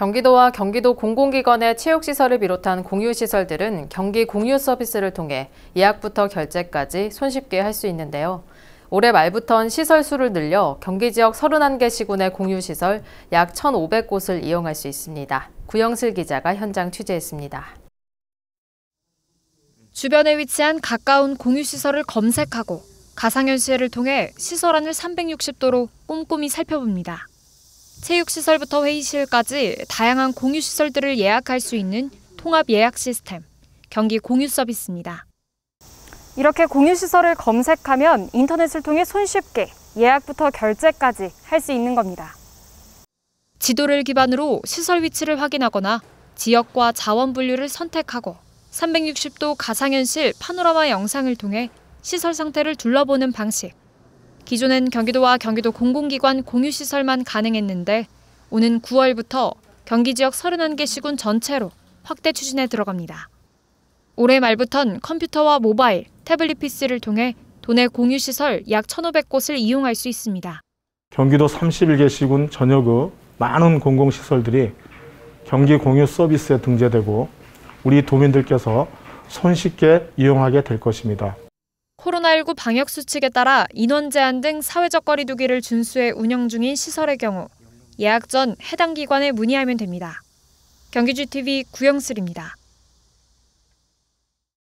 경기도와 경기도 공공기관의 체육시설을 비롯한 공유시설들은 경기 공유 서비스를 통해 예약부터 결제까지 손쉽게 할 수 있는데요. 올해 말부터는 시설 수를 늘려 경기 지역 31개 시군의 공유시설 약 1,500곳을 이용할 수 있습니다. 구영슬 기자가 현장 취재했습니다. 주변에 위치한 가까운 공유시설을 검색하고 가상현실을 통해 시설 안을 360도로 꼼꼼히 살펴봅니다. 체육시설부터 회의실까지 다양한 공유시설들을 예약할 수 있는 통합 예약 시스템, 경기 공유 서비스입니다. 이렇게 공유시설을 검색하면 인터넷을 통해 손쉽게 예약부터 결제까지 할 수 있는 겁니다. 지도를 기반으로 시설 위치를 확인하거나 지역과 자원 분류를 선택하고 360도 가상현실 파노라마 영상을 통해 시설 상태를 둘러보는 방식. 기존엔 경기도와 경기도 공공기관 공유시설만 가능했는데 오는 9월부터 경기 지역 31개 시군 전체로 확대 추진에 들어갑니다. 올해 말부턴 컴퓨터와 모바일, 태블릿 PC를 통해 도내 공유시설 약 1,500곳을 이용할 수 있습니다. 경기도 31개 시군 전역의 많은 공공시설들이 경기 공유 서비스에 등재되고 우리 도민들께서 손쉽게 이용하게 될 것입니다. 코로나19 방역 수칙에 따라 인원 제한 등 사회적 거리두기를 준수해 운영 중인 시설의 경우 예약 전 해당 기관에 문의하면 됩니다. 경기주 TV 구영슬입니다.